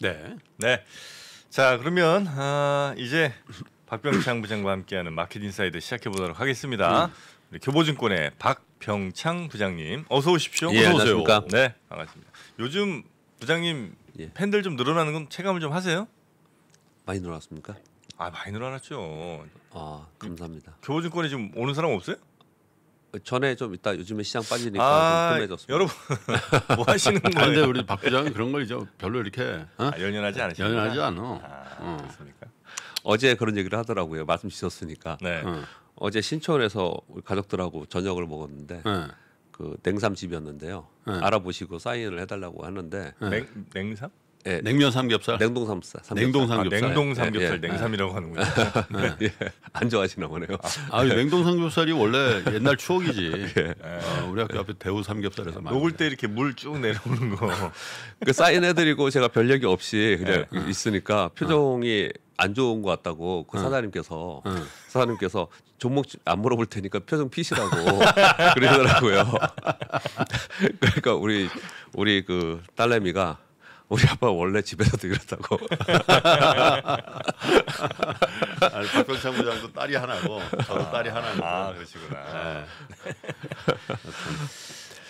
네. 네. 자 그러면 아, 이제 박병창 부장과 함께하는 마켓 인사이드 시작해 보도록 하겠습니다. 음. 우리 교보증권의 박병창 부장님 어서 오십시오. 예, 어서 오세요. 안녕하십니까? 네 반갑습니다. 요즘 부장님 예. 팬들 좀 늘어나는 건 체감을 좀 하세요? 많이 늘어났습니까? 아 많이 늘어났죠. 아 감사합니다. 교보증권에 지금 오는 사람 없어요? 전에 좀 있다 요즘에 시장 빠지니까 아, 좀뜸해졌습 여러분 뭐 하시는 거예요? 근데 우리 박부장 그런 걸 이제 별로 이렇게 어? 아, 연연하지 않으시 연연하지 않아. 아, 어. 그렇습니까? 어제 그런 얘기를 하더라고요. 말씀 주셨으니까. 네. 어. 어제 신촌에서 가족들하고 저녁을 먹었는데 네. 그 냉삼집이었는데요. 네. 알아보시고 사인을 해달라고 하는데 네. 냉, 냉삼? 예. 냉면 삼겹살? 냉동 삼겹살. 삼겹살. 냉동 아, 예, 예. 삼겹살. 아, 냉동 삼겹살, 예. 냉삼이라고 하는군요. 네. 예. 안 좋아하시나 보네요. 아, 니 아, 냉동 삼겹살이 원래 옛날 추억이지. 예. 아, 우리 학교 앞에 대우 삼겹살에서 많이. 녹을 때 이렇게 물 쭉 내려오는 거. 그 사인해드리고 제가 별 얘기 없이 그냥 아. 있으니까 표정이 안 좋은 것 같다고 그 사장님께서 사장님께서 종목 안 물어볼 테니까 표정 피시라고 그러더라고요. 그러니까 우리 우리 그 딸내미가 우리 아빠 원래 집에서도 이렇다고. 아니, 박병창 부장도 딸이 하나고 저도 아, 딸이 하나고. 아 그러시구나. 네.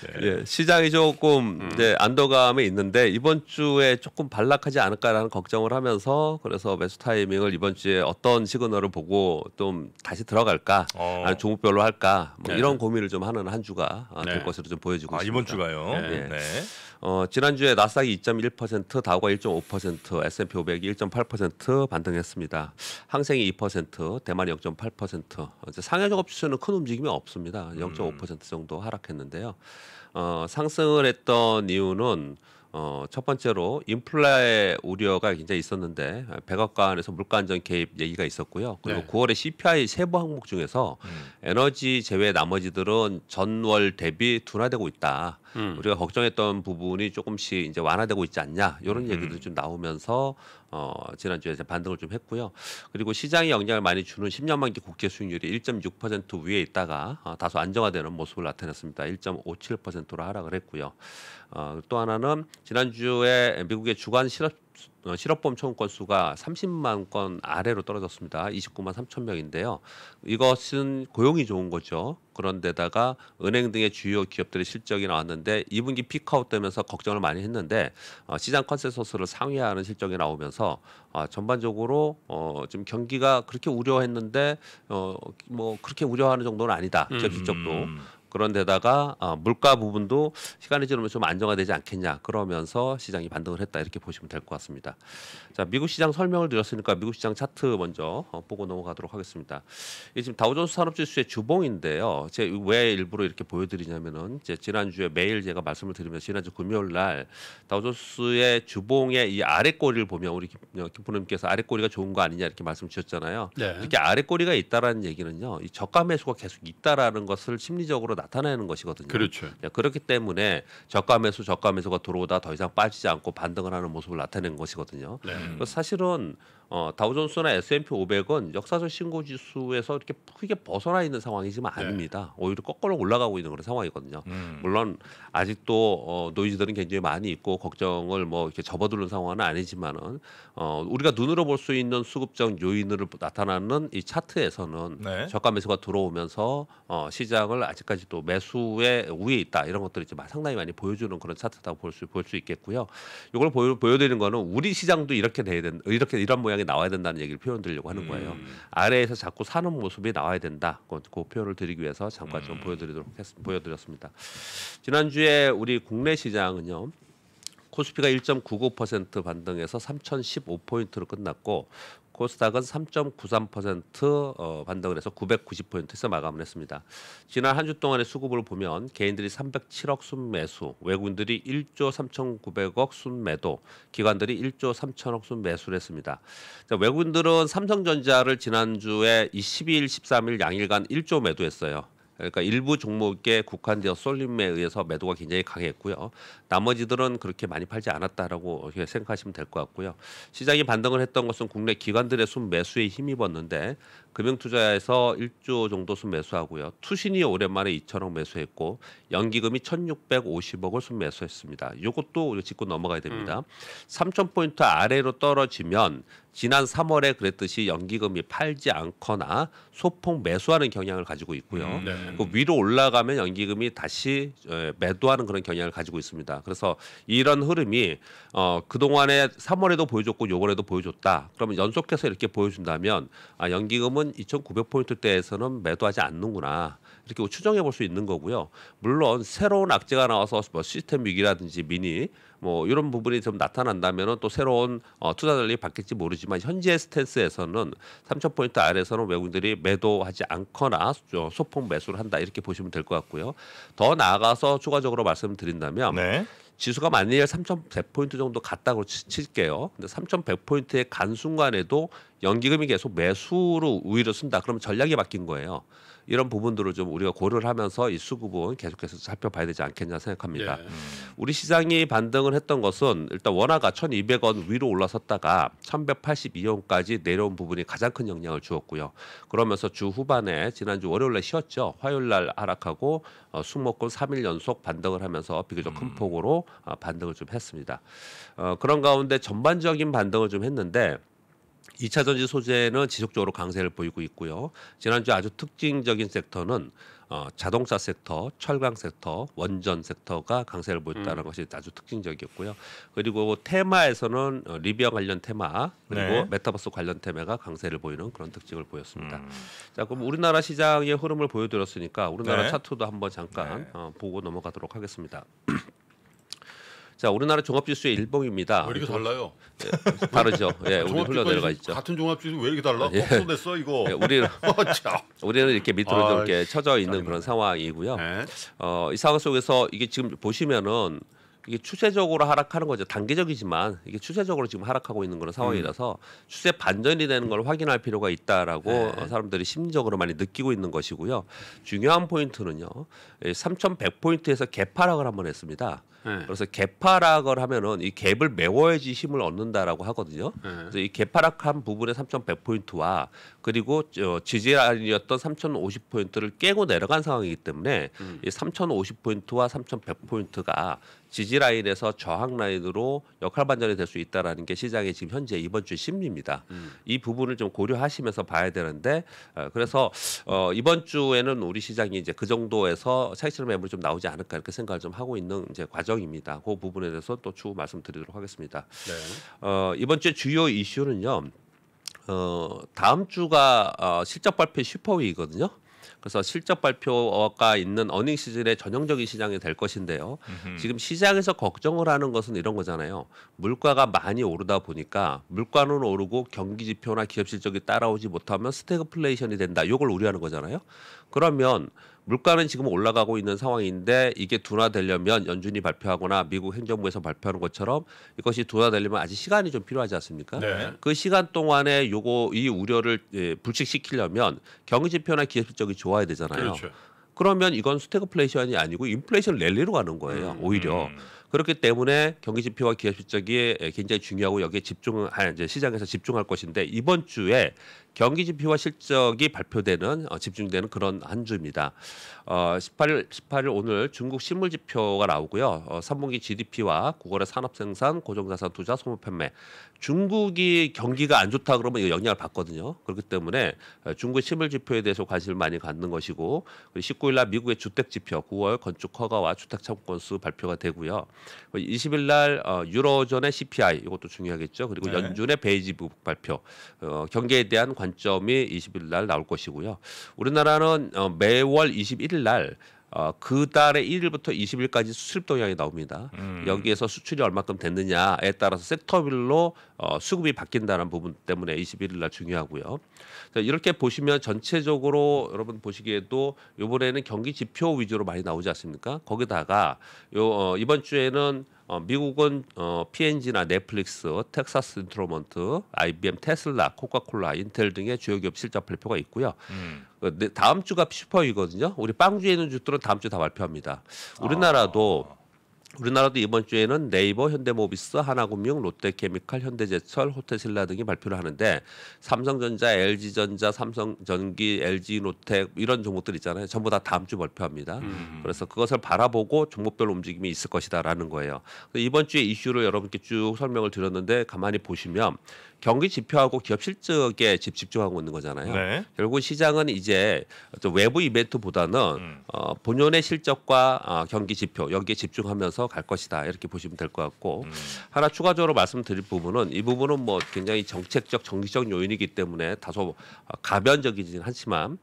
네. 예, 시장이 조금 음. 이제 안도감이 있는데 이번 주에 조금 반락하지 않을까라는 걱정을 하면서 그래서 매수 타이밍을 이번 주에 어떤 시그널을 보고 좀 다시 들어갈까, 어. 아니 종목별로 할까 뭐 네. 이런 고민을 좀 하는 한 주가 아, 네. 될 것으로 좀 보여지고 아, 있습니다. 이번 주가요. 예. 네. 어, 지난주에 나스닥이 2.1%, 다우가 1.5%, S&P 500이 1.8% 반등했습니다. 항생이 2%, 대만이 0.8%. 이제 상해종합 지수는 큰 움직임이 없습니다. 0.5% 정도 하락했는데요. 어, 상승을 했던 이유는 어, 첫 번째로 인플라의 우려가 굉장히 있었는데 백악관에서 물가 안정 개입 얘기가 있었고요. 그리고 네. 9월에 CPI 세부 항목 중에서 음. 에너지 제외 나머지들은 전월 대비 둔화되고 있다. 음. 우리가 걱정했던 부분이 조금씩 이제 완화되고 있지 않냐 이런 음. 얘기도 음. 좀 나오면서 어, 지난주에 이제 반등을 좀 했고요. 그리고 시장에 영향을 많이 주는 10년 만기 국제 수익률이 1.6% 위에 있다가 어, 다소 안정화되는 모습을 나타냈습니다. 1.57%로 하락을 했고요. 어, 또 하나는 지난주에 미국의 주간 실업 어, 실업보험 청구 건수가 30만 건 아래로 떨어졌습니다. 29만 3천 명인데요. 이것은 고용이 좋은 거죠. 그런데다가 은행 등의 주요 기업들의 실적이 나왔는데 2분기 피크아웃 되면서 걱정을 많이 했는데 어, 시장 컨센서스를 상회하는 실적이 나오면서 어, 전반적으로 어, 지금 경기가 그렇게 우려했는데 어, 뭐 그렇게 우려하는 정도는 아니다. 기업 실적도. 음, 음, 음. 그런데다가 어, 물가 부분도 시간이 지나면 좀 안정화되지 않겠냐 그러면서 시장이 반등을 했다 이렇게 보시면 될 것 같습니다. 자 미국 시장 설명을 드렸으니까 미국 시장 차트 먼저 어, 보고 넘어가도록 하겠습니다. 이 지금 다우존스 산업지수의 주봉인데요. 제왜 일부러 이렇게 보여드리냐면은 제 지난주에 매일 제가 말씀을 드리면 지난주 금요일 날 다우존스의 주봉의 이 아래 꼬리를 보면 우리 어, 김포님께서 아래 꼬리가 좋은 거 아니냐 이렇게 말씀 주셨잖아요. 네. 이렇게 아래 꼬리가 있다라는 얘기는요, 이 저가 매수가 계속 있다라는 것을 심리적으로 나타내는 것이거든요. 그렇죠. 네, 그렇기 때문에 저가 매수 저가 매수가 들어오다 더 이상 빠지지 않고 반등을 하는 모습을 나타낸 것이거든요. 네. 사실은 어, 다우존스나 S&P 500은 역사적 신고 지수에서 이렇게 크게 벗어나 있는 상황이지만 네. 아닙니다. 오히려 거꾸로 올라가고 있는 그런 상황이거든요. 음. 물론 아직도 어, 노이즈들은 굉장히 많이 있고 걱정을 뭐 이렇게 접어두는 상황은 아니지만은 어, 우리가 눈으로 볼 수 있는 수급적 요인으로 나타나는 이 차트에서는 네. 저가 매수가 들어오면서 어, 시장을 아직까지도 매수의 우위에 있다 이런 것들이 이제 상당히 많이 보여주는 그런 차트다 볼수 볼 수 있겠고요. 이걸 보여 보여드리는 거는 우리 시장도 이렇게 돼야 된 이렇게 이런 모양 당당하 나와야 된다는 얘기를 표현 드리려고 하는 거예요. 음. 아래에서 자꾸 사는 모습이 나와야 된다. 그, 그 표현을 드리기 위해서 잠깐 음. 보여드리도록 했, 보여드렸습니다. 지난주에 우리 국내 시장은요. 코스피가 1.99% 반등해서 3,015포인트로 끝났고 코스닥은 3.93% 어, 반등을 해서 990포인트에서 마감을 했습니다. 지난 한 주 동안의 수급을 보면 개인들이 307억 순매수, 외국인들이 1조 3,900억 순매도, 기관들이 1조 3천억 순매수를 했습니다. 자, 외국인들은 삼성전자를 지난주에 22일, 13일 양일간 1조 매도했어요. 그러니까 일부 종목에 국한되어 쏠림에 의해서 매도가 굉장히 강했고요. 나머지들은 그렇게 많이 팔지 않았다라고 생각하시면 될 것 같고요. 시장이 반등을 했던 것은 국내 기관들의 순매수에 힘입었는데 금융투자에서 1조 정도 순매수하고요. 투신이 오랜만에 2천억 매수했고 연기금이 1,650억을 순매수했습니다. 이것도 짚고 넘어가야 됩니다. 음. 3천 포인트 아래로 떨어지면 지난 3월에 그랬듯이 연기금이 팔지 않거나 소폭 매수하는 경향을 가지고 있고요. 음, 네. 그 위로 올라가면 연기금이 다시 매도하는 그런 경향을 가지고 있습니다. 그래서 이런 흐름이 어, 그동안에 3월에도 보여줬고 요번에도 보여줬다. 그러면 연속해서 이렇게 보여준다면 아, 연기금은 한 2,900포인트대에서는 매도하지 않는구나. 이렇게 추정해 볼 수 있는 거고요. 물론 새로운 악재가 나와서 뭐 시스템 위기라든지 미니 뭐 이런 부분이 좀 나타난다면은 또 새로운 어, 투자 전략이 바뀔지 모르지만 현재 스탠스에서는 3천 포인트 아래에서는 외국인들이 매도하지 않거나 소폭 매수를 한다 이렇게 보시면 될 것 같고요. 더 나아가서 추가적으로 말씀드린다면 네. 지수가 만일 3,100포인트 정도 갔다고 치, 칠게요. 근데 3 1 0 0포인트의간 순간에도 연기금이 계속 매수로 우위를 쓴다. 그러면 전략이 바뀐 거예요. 이런 부분들을 좀 우리가 고려를 하면서 이 수급은 계속해서 살펴봐야 되지 않겠냐 생각합니다. 예. 우리 시장이 반등을 했던 것은 일단 원화가 1,200원 위로 올라섰다가 1,182원까지 내려온 부분이 가장 큰 영향을 주었고요. 그러면서 주 후반에 지난주 월요일날 쉬었죠. 화요일날 하락하고 어, 수목금 3일 연속 반등을 하면서 비교적 큰 음. 폭으로 어, 반등을 좀 했습니다. 어, 그런 가운데 전반적인 반등을 좀 했는데 2차 전지 소재는 지속적으로 강세를 보이고 있고요. 지난주 아주 특징적인 섹터는 어, 자동차 섹터, 철강 섹터, 원전 섹터가 강세를 보였다는 음. 것이 아주 특징적이었고요. 그리고 테마에서는 어, 리비아 관련 테마 그리고 네. 메타버스 관련 테마가 강세를 보이는 그런 특징을 보였습니다. 음. 자 그럼 우리나라 시장의 흐름을 보여드렸으니까 우리나라 네. 차트도 한번 잠깐 네. 어, 보고 넘어가도록 하겠습니다. 자, 우리나라 종합지수의 일봉입니다. 왜 이렇게 달라요? 예, 다르죠. 예, 우리 흘러 내려가 있죠. 같은 종합지수 왜 이렇게 달라? 예. 없어냈어 이거. 예, 우리는 어, 우리는 이렇게 밑으로 아, 이렇게 쳐져 있는 그런 상황이고요. 네. 어, 이 상황 속에서 이게 지금 보시면은 이게 추세적으로 하락하는 거죠. 단계적이지만 이게 추세적으로 지금 하락하고 있는 그런 상황이라서 음. 추세 반전이 되는 걸 확인할 필요가 있다라고 네. 사람들이 심리적으로 많이 느끼고 있는 것이고요. 중요한 포인트는요. 3,100포인트에서 개파락을 한번 했습니다. 네. 그래서 개파락을 하면은 이 갭을 메워야지 힘을 얻는다라고 하거든요. 네. 그래서 이 개파락한 부분의 3.100포인트와 그리고 지지라인이었던 3,050포인트를 깨고 내려간 상황이기 때문에 음. 이 3,050포인트와 3,100포인트가 지지라인에서 저항라인으로 역할 반전이 될 수 있다라는 게 시장의 지금 현재 이번 주 심리입니다. 음. 이 부분을 좀 고려하시면서 봐야 되는데 어, 그래서 어, 이번 주에는 우리 시장이 이제 그 정도에서 차익실 매물이 좀 나오지 않을까 이렇게 생각을 좀 하고 있는 이제 과정입니다. 그 부분에 대해서 또 추후 말씀드리도록 하겠습니다. 네. 어, 이번 주에 주요 이슈는요. 어, 다음 주가 어, 실적 발표 슈퍼위거든요. 그래서 실적 발표가 있는 어닝 시즌의 전형적인 시장이 될 것인데요. 음흠. 지금 시장에서 걱정을 하는 것은 이런 거잖아요. 물가가 많이 오르다 보니까 물가는 오르고 경기 지표나 기업 실적이 따라오지 못하면 스태그플레이션이 된다. 요걸 우려하는 거잖아요. 그러면 물가는 지금 올라가고 있는 상황인데 이게 둔화되려면 연준이 발표하거나 미국 행정부에서 발표하는 것처럼 이것이 둔화되려면 아직 시간이 좀 필요하지 않습니까? 네. 그 시간 동안에 요거 이 우려를 예, 불식시키려면 경기 지표나 기업 실적이 좋아야 되잖아요. 그렇죠. 그러면 이건 스태그플레이션이 아니고 인플레이션 랠리로 가는 거예요. 음. 오히려. 음. 그렇기 때문에 경기 지표와 기업 실적이 예, 굉장히 중요하고 여기에 집중을 아, 이제 시장에서 집중할 것인데 이번 주에 경기 지표와 실적이 발표되는 어, 집중되는 그런 한 주입니다. 어, 18일 18일 오늘 중국 실물 지표가 나오고요. 어, 3분기 GDP와 9월의 산업 생산, 고정자산 투자, 소모 판매. 중국이 경기가 안 좋다 그러면 이거 영향을 받거든요. 그렇기 때문에 어, 중국 실물 지표에 대해서 관심을 많이 갖는 것이고 19일 날 미국의 주택 지표 9월 건축 허가와 주택 창업 건수 발표가 되고요. 20일 날 어, 유로존의 CPI 이것도 중요하겠죠. 그리고 네. 연준의 베이지북 발표. 어, 경기에 대한 관 관점이 20일 날 나올 것이고요. 우리나라는 어, 매월 21일 날 어, 그 달의 1일부터 20일까지 수출 동향이 나옵니다. 음. 여기에서 수출이 얼마큼 됐느냐에 따라서 섹터별로 어, 수급이 바뀐다는 부분 때문에 21일 날 중요하고요. 자, 이렇게 보시면 전체적으로 여러분 보시기에도 이번에는 경기 지표 위주로 많이 나오지 않습니까? 거기다가 요, 어, 이번 주에는 어, 미국은 어, P&G나 넷플릭스, 텍사스 인트로먼트, IBM, 테슬라, 코카콜라, 인텔 등의 주요 기업 실적 발표가 있고요. 음. 그 네, 다음 주가 슈퍼이거든요. 우리 빵주에 있는 주들은 다음 주 다 발표합니다. 우리나라도 아. 우리나라도 이번 주에는 네이버, 현대모비스, 하나금융, 롯데케미칼, 현대제철, 호텔신라 등이 발표를 하는데 삼성전자, LG전자, 삼성전기, LG노텍 이런 종목들 있잖아요. 전부 다 다음 주 발표합니다. 음. 그래서 그것을 바라보고 종목별 움직임이 있을 것이다라는 거예요. 이번 주에 이슈를 여러분께 쭉 설명을 드렸는데 가만히 보시면 경기 지표하고 기업 실적에 집중하고 있는 거잖아요. 네. 결국 시장은 이제 외부 이벤트보다는 음. 어, 본연의 실적과 어, 경기 지표 여기에 집중하면서 갈 것이다 이렇게 보시면 될 것 같고 음. 하나 추가적으로 말씀드릴 부분은 이 부분은 뭐 굉장히 정책적 정기적 요인이기 때문에 다소 어, 가변적이긴 하지만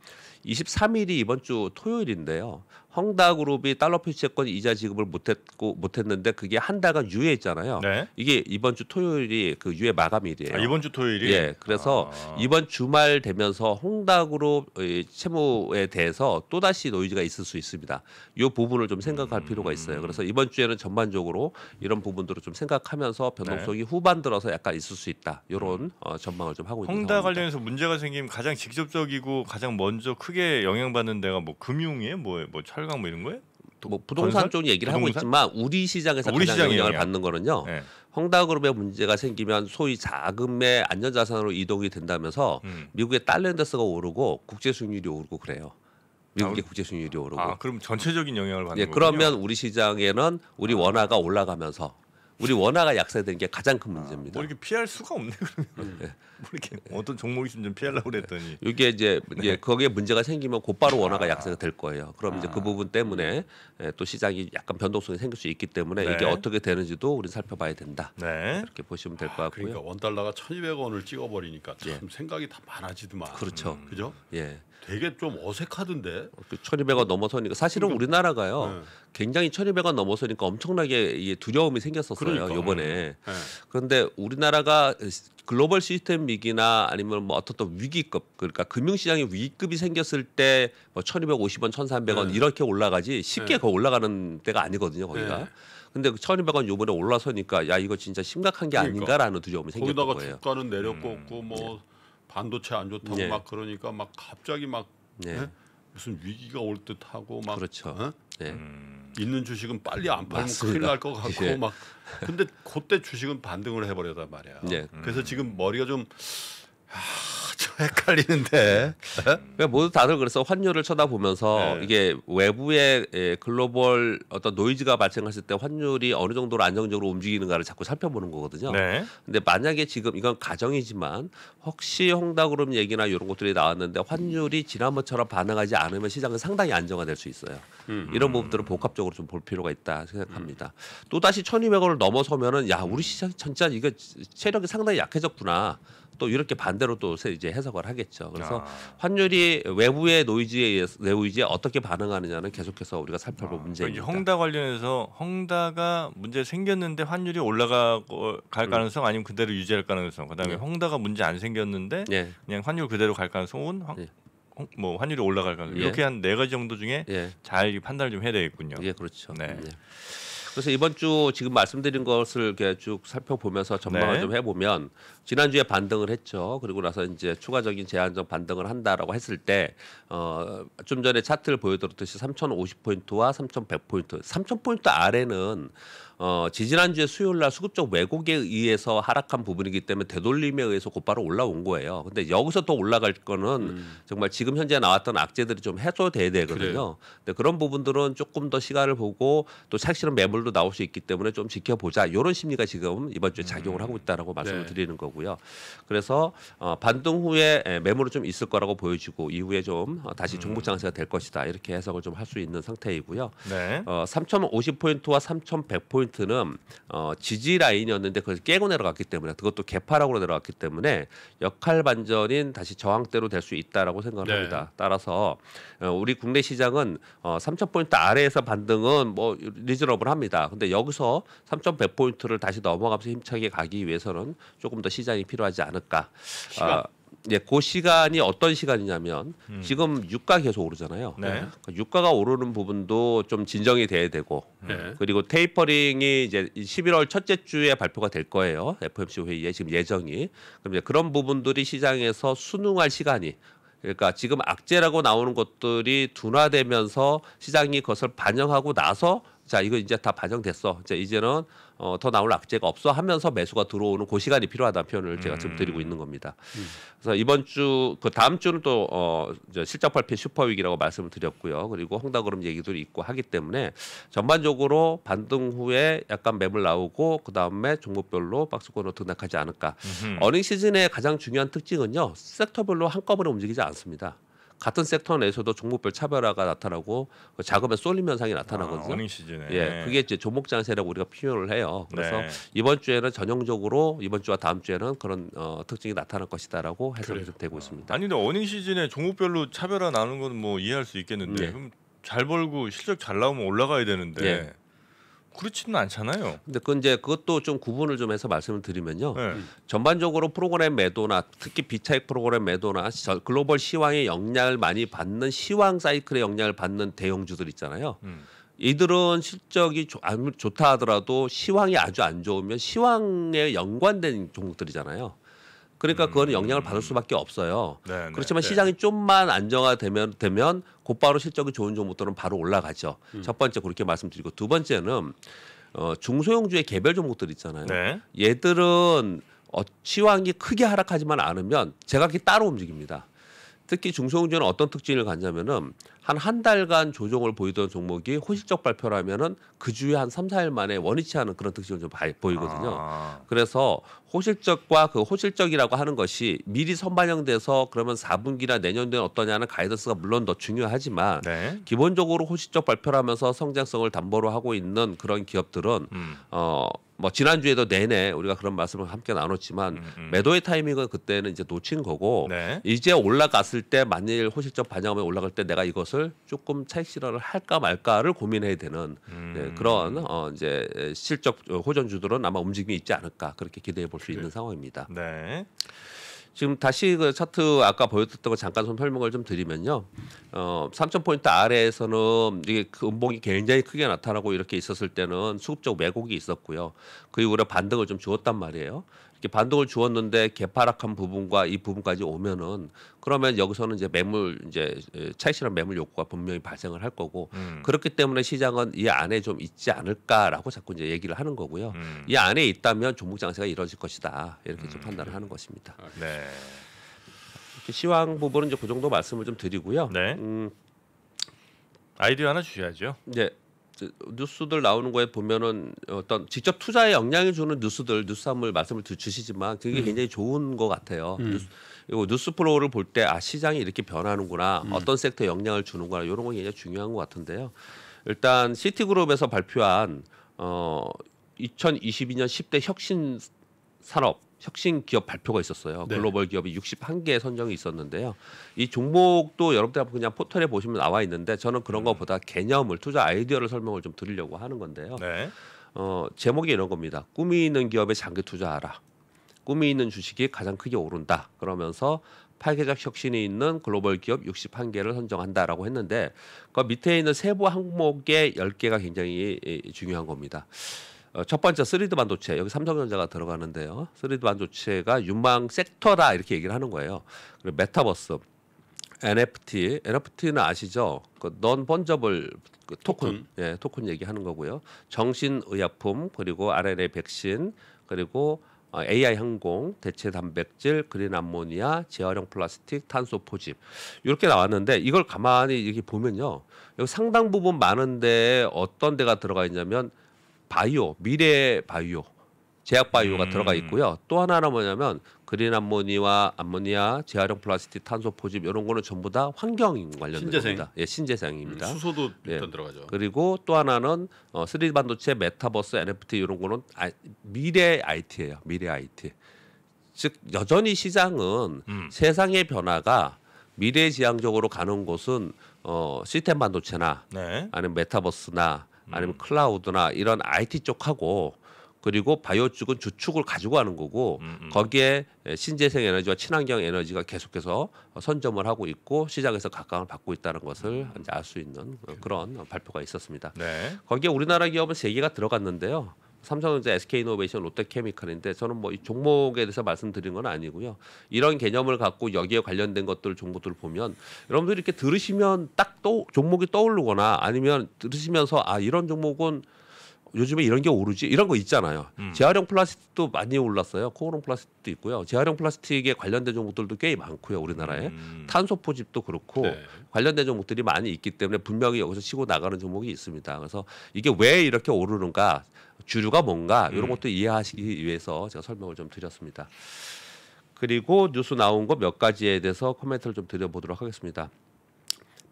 23일이 이번 주 토요일인데요. 헝다그룹이 달러 피시채권 이자 지급을 못했고 못했는데 그게 한다가 유예했잖아요. 네. 이게 이번 주 토요일이 그 유예 마감일이에요. 아, 이번 주 토요일이. 예. 그래서 아. 이번 주말 되면서 헝다그룹 의 채무에 대해서 또 다시 노이즈가 있을 수 있습니다. 이 부분을 좀 생각할 음. 필요가 있어요. 그래서 이번 주에는 전반적으로 이런 부분들을 좀 생각하면서 변동성이 네. 후반 들어서 약간 있을 수 있다. 이런 음. 어, 전망을 좀 하고 있는 니다 헝다 관련해서 문제가 생기면 가장 직접적이고 가장 먼저 크게 영향받는 데가 뭐 금융이에요, 뭐뭐 철 뭐, 철강 뭐 이런 거예요? 뭐 부동산 쪽 얘기를 부동산? 하고 있지만 우리 시장에서 우리 가장 영향을 영향. 받는 거는요. 네. 헝다그룹의 문제가 생기면 소위 자금의 안전자산으로 이동이 된다면서 음. 미국의 달랜더스가 오르고 국제 수익률이 오르고 그래요. 미국의 아, 국제 수익률이 오르고. 아, 그럼 전체적인 영향을 받는 거예요 그러면 우리 시장에는 우리 아. 원화가 올라가면서 우리 원화가 약세된 게 가장 큰 아, 문제입니다. 아, 뭐 이렇게 피할 수가 없네 그러면. 네. 뭐 이렇게 어떤 종목이 있으면 좀 피하려고 네. 그랬더니 이게 이제 네. 거기에 문제가 생기면 곧바로 원화가 아. 약세가 될 거예요. 그럼 아. 이제 그 아. 부분 때문에 예, 또 시장이 약간 변동성이 생길 수 있기 때문에 네. 이게 어떻게 되는지도 우리 살펴봐야 된다. 네. 이렇게 보시면 될것 아, 같고요. 그러니까 원 달러가 천이백 원을 찍어버리니까 예. 참 예. 생각이 다 많아지더만. 그렇죠. 음. 그죠? 예. 되게 좀 어색하던데. 그 1200원 넘어서니까 사실은 그러니까, 우리나라가요. 네. 굉장히 1200원 넘어서니까 엄청나게 두려움이 생겼었어요. 그러니까, 요번에. 네. 그런데 우리나라가 글로벌 시스템 위기나 아니면 뭐 어떤 위기급 그러니까 금융시장의 위기급이 생겼을 때뭐 1250원, 1300원 이렇게 올라가지 쉽게 그 올라가는 때가 아니거든요. 거기가. 네. 근데 그 1200원 요번에 올라서니까 야 이거 진짜 심각한 게 그러니까. 아닌가라는 두려움이 생겼던 거예요. 거기다가 주가는 내렸고 음. 뭐 네. 반도체 안 좋다고 네. 막 그러니까 막 갑자기 막 네. 예? 무슨 위기가 올 듯하고 막 그렇죠. 예? 네. 음. 있는 주식은 빨리 안 팔면 맞습니다. 큰일 날 것 같고 예. 막 근데 그때 주식은 반등을 해버렸단 말이야. 네. 음. 그래서 음. 지금 머리가 좀 하, 좀 헷갈리는데. 네. 그러니까 모두 다들 그래서 환율을 쳐다보면서 네. 이게 외부의 예, 글로벌 어떤 노이즈가 발생했을 때 환율이 어느 정도로 안정적으로 움직이는가를 자꾸 살펴보는 거거든요. 네. 근데 만약에 지금 이건 가정이지만 혹시 홍다그룹 얘기나 이런 것들이 나왔는데 환율이 지난번처럼 반응하지 않으면 시장은 상당히 안정화될 수 있어요. 음. 이런 부분들을 복합적으로 좀 볼 필요가 있다 생각합니다. 음. 또 다시 천이백 원을 넘어서면은 야 우리 시장 전짜 이거 체력이 상당히 약해졌구나. 또 이렇게 반대로 또 이제 해석을 하겠죠. 그래서 아. 환율이 외부의 노이즈에 의해서 노이지에 어떻게 반응하느냐는 계속해서 우리가 살펴볼 아. 그러니까 문제입니다. 헝다 관련해서 헝다가 문제 생겼는데 환율이 올라가고 갈 음. 가능성 아니면 그대로 유지할 가능성. 그다음에 네. 헝다가 문제 안 생겼는데 네. 그냥 환율 그대로 갈 가능성은 네. 예. 뭐 환율이 올라갈 가능성. 예. 이렇게 한 네 가지 정도 중에 잘 판단을 좀 해야 되겠군요. 예, 그렇죠. 네. 그래서 이번 주 지금 말씀드린 것을 이렇쭉 살펴보면서 전망을 네. 좀 해보면 지난주에 반등을 했죠. 그리고 나서 이제 추가적인 제한적 반등을 한다라고 했을 때, 어, 좀 전에 차트를 보여드렸듯이 3,050포인트와 3,100포인트, 3,000포인트 아래는 어, 지지난주에 수요일 날 수급적 왜곡에 의해서 하락한 부분이기 때문에 되돌림에 의해서 곧바로 올라온 거예요. 근데 여기서 또 올라갈 거는 음. 정말 지금 현재 나왔던 악재들이 좀 해소돼야 되거든요. 근데 그런 부분들은 조금 더 시간을 보고 또 착실한 매물도 나올 수 있기 때문에 좀 지켜보자. 이런 심리가 지금 이번 주에 음. 작용을 하고 있다라고 말씀을 네. 드리는 거고. 거고요. 그래서 어, 반등 후에 예, 매물은 좀 있을 거라고 보여지고 이후에 좀 어, 다시 음. 종목 장세가 될 것이다 이렇게 해석을 좀 할 수 있는 상태이고요. 네. 어, 3,050포인트와 3,100포인트는 어, 지지 라인이었는데 그걸 깨고 내려갔기 때문에 그것도 개파락으로 내려갔기 때문에 역할 반전인 다시 저항대로 될 수 있다라고 생각합니다. 네. 따라서 어, 우리 국내 시장은 어, 3,000포인트 아래에서 반등은 뭐 리즈너블합니다. 근데 여기서 3,100포인트를 다시 넘어가면서 힘차게 가기 위해서는 조금 더시 시장이 필요하지 않을까. 시간. 아, 예, 그 시간이 어떤 시간이냐면 음. 지금 유가 계속 오르잖아요. 네. 네. 그 유가가 오르는 부분도 좀 진정이 돼야 되고 네. 음, 그리고 테이퍼링이 이제 11월 첫째 주에 발표가 될 거예요. FOMC 회의에 지금 예정이. 그럼 이제 그런 부분들이 시장에서 순응할 시간이 그러니까 지금 악재라고 나오는 것들이 둔화되면서 시장이 그것을 반영하고 나서 자 이거 이제 다 반영됐어. 이제 이제는 어, 더 나올 악재가 없어 하면서 매수가 들어오는 그 시간이 필요하다는 표현을 제가 지금 음. 드리고 있는 겁니다. 음. 그래서 이번 주 그 다음 주는 또 어, 실적 발표 슈퍼 위기라고 말씀을 드렸고요. 그리고 홍다그룹 얘기도 있고 하기 때문에 전반적으로 반등 후에 약간 매물 나오고 그 다음에 종목별로 박스권으로 등락하지 않을까. 음흠. 어닝 시즌의 가장 중요한 특징은요 섹터별로 한꺼번에 움직이지 않습니다. 같은 섹터 내에서도 종목별 차별화가 나타나고 그 자금의 쏠림 현상이 나타나거든요. 아, 어닝 시즌에. 예, 그게 이제 종목 장세라고 우리가 표현을 해요. 그래서 네. 이번 주에는 전형적으로 이번 주와 다음 주에는 그런 어, 특징이 나타날 것이다라고 해석이 그래 되고 있습니다. 아니 근데 어닝 시즌에 종목별로 차별화 나는 건 뭐 이해할 수 있겠는데 예. 그럼 잘 벌고 실적 잘 나오면 올라가야 되는데 예. 그렇지는 않잖아요. 근데 그 이제 그것도 좀 구분을 좀 해서 말씀을 드리면요. 네. 전반적으로 프로그램 매도나 특히 비차익 프로그램 매도나 글로벌 시황의 영향을 많이 받는 시황 사이클의 영향을 받는 대형주들 있잖아요. 음. 이들은 실적이 아, 아무 좋다 하더라도 시황이 아주 안 좋으면 시황에 연관된 종목들이잖아요. 그러니까 음, 그거는 영향을 받을 음. 수밖에 없어요. 네, 네, 그렇지만 네, 시장이 좀만 안정화되면 되면 곧바로 실적이 좋은 종목들은 바로 올라가죠. 음. 첫 번째 그렇게 말씀드리고 두 번째는 어, 중소형주의 개별 종목들 있잖아요. 네. 얘들은 어, 시황이 크게 하락하지만 않으면 제각기 따로 움직입니다. 특히 중소형주는 어떤 특징을 갖냐면은 한한 달간 조정을 보이던 종목이 호실적 발표라면은 그 주에 한 3, 4일 만에 원위치 하는 그런 특징을 좀 보이거든요. 아. 그래서 호실적과 그 호실적이라고 하는 것이 미리 선반영돼서 그러면 4분기나 내년도에 어떠냐는 가이드스가 물론 더 중요하지만 네. 기본적으로 호실적 발표하면서 성장성을 담보로 하고 있는 그런 기업들은 음. 어뭐 지난주에도 내내 우리가 그런 말씀을 함께 나눴지만 음, 음. 매도의 타이밍은 그때는 이제 놓친 거고 네. 이제 올라갔을 때 만일 호실적 반영하면 올라갈 때 내가 이것을 것을 조금 차익 실현을 할까 말까를 고민해야 되는 네, 음. 네, 그런 어, 이제 실적 호전주들은 아마 움직임이 있지 않을까 그렇게 기대해 볼 수 있는 네. 상황입니다. 네. 지금 다시 그 차트 아까 보여드렸던 거 잠깐 좀 설명을 좀 드리면요. 어, 3,000포인트 아래에서는 이게 그 음봉이 굉장히 크게 나타나고 이렇게 있었을 때는 수급적 왜곡이 있었고요. 그 이후로 반등을 좀 주었단 말이에요. 반동을 주었는데 개파락한 부분과 이 부분까지 오면은 그러면 여기서는 이제 매물 이제 차익실현 매물 욕구가 분명히 발생을 할 거고 음. 그렇기 때문에 시장은 이 안에 좀 있지 않을까라고 자꾸 이제 얘기를 하는 거고요. 음. 이 안에 있다면 종목 장세가 이뤄질 것이다 이렇게 좀 음, 판단을 하는 것입니다. 아, 네. 시황 부분은 이제 그 정도 말씀을 좀 드리고요. 네. 음. 아이디어 하나 주셔야죠. 네. 뉴스들 나오는 거에 보면은 어떤 직접 투자에 영향을 주는 뉴스들 뉴스함을 말씀을 주시지만 그게 음. 굉장히 좋은 것 같아요. 음. 뉴스, 그리고 뉴스 프로를 볼 때 아 시장이 이렇게 변하는구나 음. 어떤 섹터에 영향을 주는구나 이런 건 굉장히 중요한 것 같은데요. 일단 시티그룹에서 발표한 어 2022년 10대 혁신 산업 혁신 기업 발표가 있었어요. 네. 글로벌 기업이 61개 선정이 있었는데요. 이 종목도 여러분들 그냥 포털에 보시면 나와 있는데 저는 그런 음. 것보다 개념을 투자 아이디어를 설명을 좀 드리려고 하는 건데요. 네. 어, 제목이 이런 겁니다. 꿈이 있는 기업에 장기 투자하라. 꿈이 있는 주식이 가장 크게 오른다. 그러면서 파괴적 혁신이 있는 글로벌 기업 61개를 선정한다라고 했는데 그 밑에 있는 세부 항목의 10개가 굉장히 중요한 겁니다. 어, 첫 번째 3D 반도체 여기 삼성전자가 들어가는데요. 3D 반도체가 유망 섹터다 이렇게 얘기를 하는 거예요. 그리고 메타버스, NFT, NFT는 아시죠? 그 넌 번저블 그 토큰, 토큰, 예, 토큰 얘기하는 거고요. 정신의약품 그리고 RNA 백신 그리고 AI 어, 항공, 대체 단백질, 그린 암모니아, 재활용 플라스틱, 탄소 포집 이렇게 나왔는데 이걸 가만히 이렇게 보면요, 여기 상당 부분 많은데 어떤 데가 들어가 있냐면 바이오, 미래 바이오, 제약 바이오가 음. 들어가 있고요. 또 하나는 뭐냐면 그린 암모니아 암모니아, 재활용 플라스틱, 탄소 포집 이런 거는 전부 다 환경 관련된 신재생. 겁니다. 예, 신재생입니다. 음, 수소도 예. 들어가죠. 그리고 또 하나는 어, 3D 반도체, 메타버스, NFT 이런 거는 아, 미래 IT예요. 미래 IT. 즉 여전히 시장은 음. 세상의 변화가 미래지향적으로 가는 곳은 어, 시스템 반도체나 네. 아니면 메타버스나 아니면 음. 클라우드나 이런 IT 쪽하고 그리고 바이오 쪽은 주축을 가지고 하는 거고 음음. 음. 거기에 신재생 에너지와 친환경 에너지가 계속해서 선점을 하고 있고 시장에서 각광을 받고 있다는 것을 음. 알수 있는 그 그런 발표가 있었습니다. 네. 거기에 우리나라 기업은 세 개가 들어갔는데요. 삼성전자, SK이노베이션, 롯데케미칼인데 저는 뭐 이 종목에 대해서 말씀드린 건 아니고요. 이런 개념을 갖고 여기에 관련된 것들 종목들을 보면 여러분들이 이렇게 들으시면 딱 또 종목이 떠오르거나 아니면 들으시면서 아 이런 종목은 요즘에 이런 게 오르지 이런 거 있잖아요. 음. 재활용 플라스틱도 많이 올랐어요. 코오롱 플라스틱도 있고요. 재활용 플라스틱에 관련된 종목들도 꽤 많고요. 우리나라에 음. 탄소 포집도 그렇고 네. 관련된 종목들이 많이 있기 때문에 분명히 여기서 치고 나가는 종목이 있습니다. 그래서 이게 왜 이렇게 오르는가 주류가 뭔가 이런 음. 것도 이해하시기 위해서 제가 설명을 좀 드렸습니다. 그리고 뉴스 나온 거 몇 가지에 대해서 코멘트를 좀 드려보도록 하겠습니다.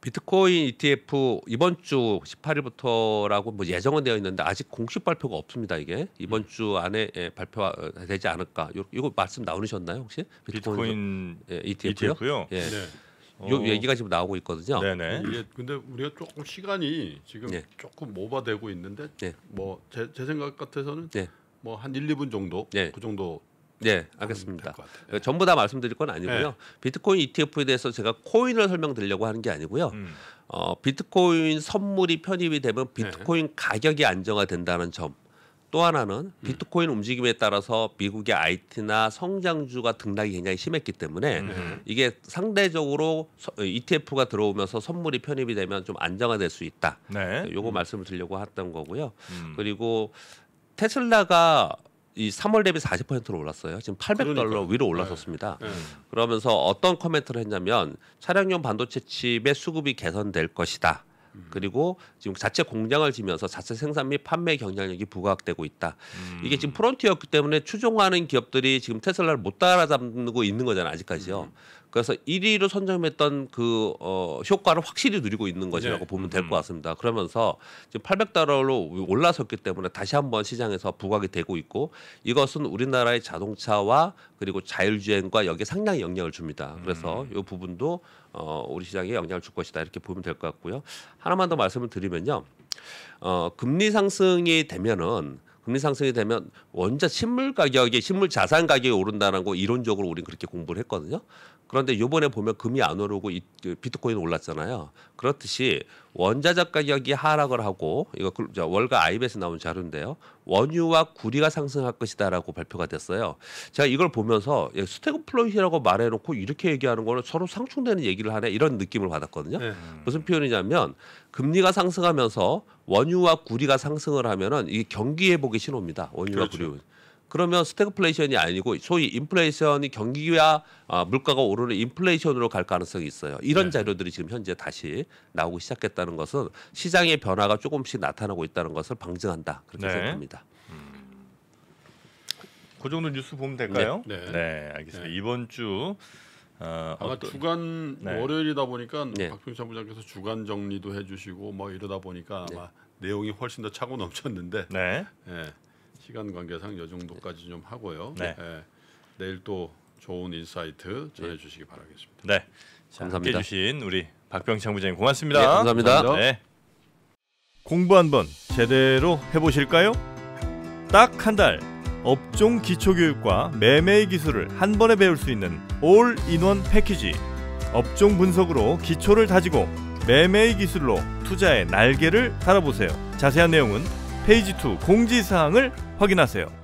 비트코인 ETF 이번 주 18일부터라고 뭐 예정은 되어 있는데 아직 공식 발표가 없습니다. 이게 이번 음. 주 안에 예, 발표되지 어, 않을까. 요, 이거 말씀 나오셨나요 혹시 비트코인, 비트코인 예, ETF요? ETF 예. 네. 어. 요 얘기가 지금 나오고 있거든요. 네네. 음, 이 근데 우리가 조금 시간이 지금 네. 조금 모바되고 있는데 네. 예. 뭐제 제 생각 같아서는 네. 예. 뭐한 1, 2분 정도 그 정도 네, 알겠습니다. 네. 전부 다 말씀드릴 건 아니고요. 네. 비트코인 ETF에 대해서 제가 코인을 설명드리려고 하는 게 아니고요. 음. 어, 비트코인 선물이 편입이 되면 네. 비트코인 네. 가격이 안정화된다는 점. 또 하나는 음. 비트코인 움직임에 따라서 미국의 IT나 성장주가 등락이 굉장히 심했기 때문에 음. 이게 상대적으로 어, ETF가 들어오면서 선물이 편입이 되면 좀 안정화될 수 있다. 네. 요거 음. 말씀을 드리려고 했던 거고요. 음. 그리고 테슬라가 이 3월 대비 40%로 올랐어요. 지금 800달러 그러니까 위로 네. 올라섰습니다. 네. 네. 그러면서 어떤 코멘트를 했냐면 차량용 반도체 칩의 수급이 개선될 것이다. 음. 그리고 지금 자체 공장을 지면서 자체 생산 및 판매 경쟁력이 부각되고 있다. 음. 이게 지금 프론티어였기 때문에 추종하는 기업들이 지금 테슬라를 못 따라잡고 있는 거잖아요. 아직까지요. 음. 그래서 1위로 선정했던 그 어, 효과를 확실히 누리고 있는 것이라고 네. 보면 될것 음. 같습니다. 그러면서 지금 800달러로 올라섰기 때문에 다시 한번 시장에서 부각이 되고 있고 이것은 우리나라의 자동차와 그리고 자율주행과 여기에 상당히 영향을 줍니다. 그래서 음. 부분도 어, 우리 시장에 영향을 줄 것이다 이렇게 보면 될 것 같고요. 하나만 더 말씀을 드리면요. 어, 금리 상승이 되면은 금리 상승이 되면 원자 식물 가격이 식물 자산 가격이 오른다는 거 이론적으로 우린 그렇게 공부를 했거든요. 그런데 요번에 보면 금이 안 오르고 이, 그 비트코인 올랐잖아요. 그렇듯이 원자재 가격이 하락을 하고 이거 그, 월가 아이베스 나온 자료인데요. 원유와 구리가 상승할 것이다라고 발표가 됐어요. 제가 이걸 보면서 예, 스태그플로이라고 말해놓고 이렇게 얘기하는 거는 서로 상충되는 얘기를 하네 이런 느낌을 받았거든요. 네. 무슨 표현이냐면 금리가 상승하면서 원유와 구리가 상승을 하면은 이게 경기 회복의 신호입니다. 원유와 그렇죠. 구리. 그러면 스태그플레이션이 아니고 소위 인플레이션이 경기와 아, 물가가 오르는 인플레이션으로 갈 가능성이 있어요. 이런 네. 자료들이 지금 현재 다시 나오고 시작했다는 것은 시장의 변화가 조금씩 나타나고 있다는 것을 방증한다 그렇게 네. 생각합니다. 음. 그 정도 뉴스 보면 될까요? 네, 네. 네 알겠습니다. 네. 이번 주 어, 아마 어떤, 주간 네. 월요일이다 보니까 네. 박병찬 부장께서 주간 정리도 해주시고 뭐 이러다 보니까 네. 아마 내용이 훨씬 더 차고 넘쳤는데 네. 네. 시간 관계상 이 정도까지 좀 하고요. 네. 네. 내일 또 좋은 인사이트 전해 주시기 바라겠습니다. 네. 감사합니다. 주신 우리 박병창 부장님 고맙습니다. 네, 감사합니다. 감사합니다. 네. 공부 한번 제대로 해보실까요? 딱 한 달 업종 기초교육과 매매 기술을 한 번에 배울 수 있는 올인원 패키지 업종 분석으로 기초를 다지고 매매 기술로 투자의 날개를 달아보세요. 자세한 내용은 페이지 2 공지사항을 확인하세요.